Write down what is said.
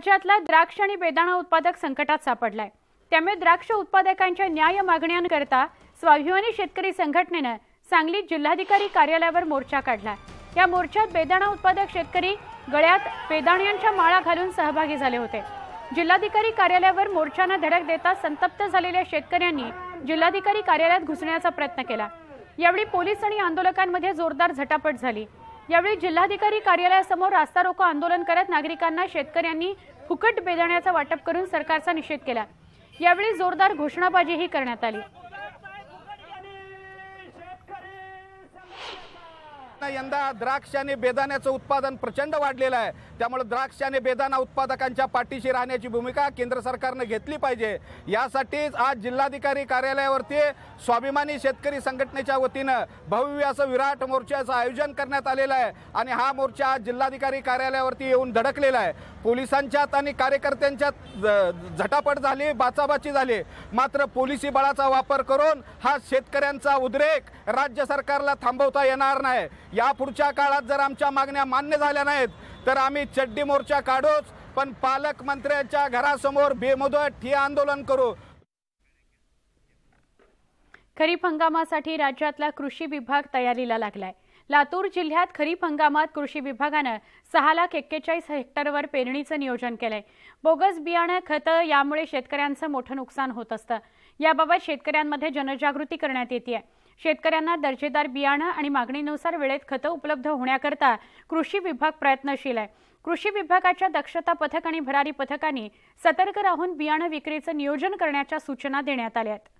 राज्यातला द्राक्ष आणि बेदाणा उत्पादक संकटात सापडलाय त्यामुळे द्राक्ष उत्पादकांच्या न्याय मागण्यांकरता स्वाभिमानी शेतकरी संघटनेनं सांगलीत जिल्हाधिकारी कार्यालयावर मोर्चा काढला या मोर्चात बेदाणा उत्पादक शेतकरी गळ्यात बेदाण्यांच्या माळा घालून सहभागी झाले होते जिल्हाधिकारी कार्यालयावर मोर्चानं धडक देता संतप्त झालेल्या शेतकऱ्यांनी जिल्हाधिकारी कार्यालयात घुसण्याचा प्रयत्न केला यावेळी पोलीस आणि आंदोलकांमध्ये जोरदार झटापट झाली यावेळी जिल्हाधिकारी कार्यालयासमोर रास्ता रोको आंदोलन करत नागरिकांना शेतकऱ्यांनी फुकट बेदाण्याचा वाटप करून सरकारचा निषेध केला यावेळी जोरदार घोषणाबाजीही करण्यात आली यंदा द्राक्ष आणि बेदाण्याचं उत्पादन प्रचंड वाढलेलं आहे त्यामुळे द्राक्ष आणि बेदाणा उत्पादकांच्या पाठीशी राहण्याची भूमिका केंद्र सरकारनं घेतली पाहिजे यासाठीच आज जिल्हाधिकारी कार्यालयावरती स्वाभिमानी शेतकरी संघटनेच्या वतीनं भव्य असं विराट मोर्चाचं आयोजन करण्यात आलेलं आहे आणि हा मोर्चा आज जिल्हाधिकारी कार्यालयावरती येऊन धडकलेला आहे पोलिसांच्यात आणि कार्यकर्त्यांच्यात झटापट झाली बाचाबाची झाली मात्र पोलिसी बळाचा वापर करून हा शेतकऱ्यांचा उद्रेक राज्य सरकारला थांबवता येणार नाही या पुढच्या काळात जर आमच्या मागण्या मान्य झाल्या नाहीत तर आम्ही चड्डी मोर्चा काढूच पण पालकमंत्र्यांच्या घरासमोर बेमुदत हे आंदोलन करू खरीप हंगामासाठी राज्यातला कृषी विभाग तयारीला लागलाय लातूर जिल्ह्यात खरीप हंगामात कृषी विभागानं सहा लाख एक्केचाळीस हेक्टरवर पेरणीचं नियोजन केलंय बोगस बियाणं खतं यामुळे शेतकऱ्यांचं मोठं नुकसान होत असतं याबाबत शेतकऱ्यांमध्ये जनजागृती करण्यात येते शेतकऱ्यांना दर्जेदार बियाणं आणि मागणीनुसार वेळेत खतं उपलब्ध होण्याकरता कृषी विभाग प्रयत्नशील आहे कृषी विभागाच्या दक्षता पथक आणि भरारी पथकांनी सतर्क राहून बियाणं विक्रीचं नियोजन करण्याच्या सूचना देण्यात आल्या आहेत